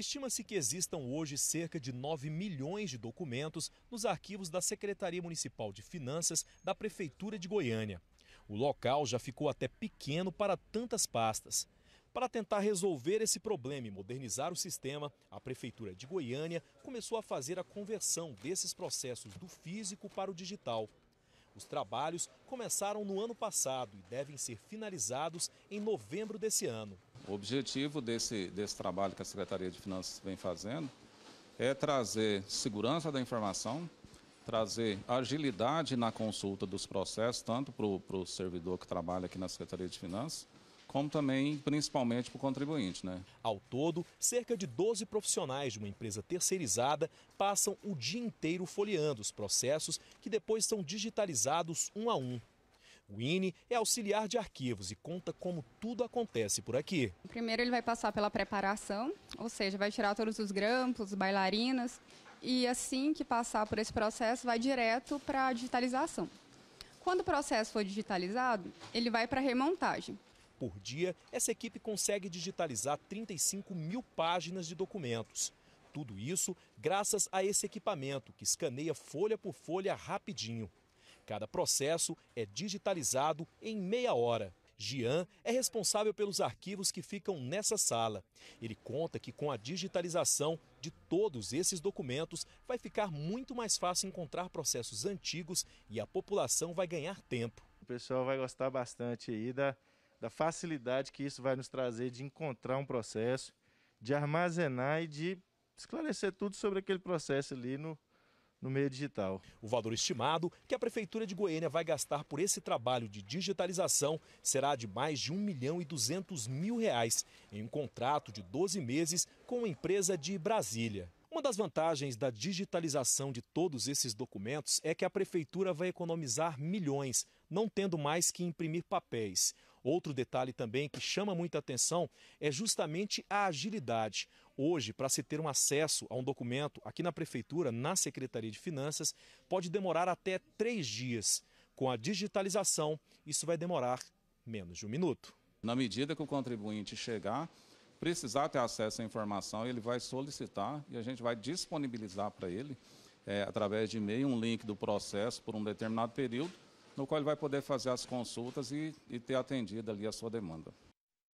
Estima-se que existam hoje cerca de 9 milhões de documentos nos arquivos da Secretaria Municipal de Finanças da Prefeitura de Goiânia. O local já ficou até pequeno para tantas pastas. Para tentar resolver esse problema e modernizar o sistema, a Prefeitura de Goiânia começou a fazer a conversão desses processos do físico para o digital. Os trabalhos começaram no ano passado e devem ser finalizados em novembro desse ano. O objetivo desse, desse trabalho que a Secretaria de Finanças vem fazendo é trazer segurança da informação, trazer agilidade na consulta dos processos, tanto para o servidor que trabalha aqui na Secretaria de Finanças, como também, principalmente, para o contribuinte. Né? Ao todo, cerca de 12 profissionais de uma empresa terceirizada passam o dia inteiro folheando os processos que depois são digitalizados um a um. O INE é auxiliar de arquivos e conta como tudo acontece por aqui. Primeiro ele vai passar pela preparação, ou seja, vai tirar todos os grampos, bailarinas, e assim que passar por esse processo, vai direto para a digitalização. Quando o processo for digitalizado, ele vai para a remontagem. Por dia, essa equipe consegue digitalizar 35 mil páginas de documentos. Tudo isso graças a esse equipamento que escaneia folha por folha rapidinho. Cada processo é digitalizado em meia hora. Gian é responsável pelos arquivos que ficam nessa sala. Ele conta que com a digitalização de todos esses documentos vai ficar muito mais fácil encontrar processos antigos e a população vai ganhar tempo. O pessoal vai gostar bastante aí da, da facilidade que isso vai nos trazer de encontrar um processo, de armazenar e de esclarecer tudo sobre aquele processo ali no, no meio digital. O valor estimado que a Prefeitura de Goiânia vai gastar por esse trabalho de digitalização será de mais de 1 milhão e 200 mil reais, em um contrato de 12 meses com uma empresa de Brasília. Uma das vantagens da digitalização de todos esses documentos é que a prefeitura vai economizar milhões, não tendo mais que imprimir papéis. Outro detalhe também que chama muita atenção é justamente a agilidade. Hoje, para se ter um acesso a um documento aqui na Prefeitura, na Secretaria de Finanças, pode demorar até três dias. Com a digitalização, isso vai demorar menos de um minuto. Na medida que o contribuinte chegar precisar ter acesso à informação, ele vai solicitar e a gente vai disponibilizar para ele, é, através de e-mail, um link do processo por um determinado período, no qual ele vai poder fazer as consultas e, e ter atendido ali a sua demanda.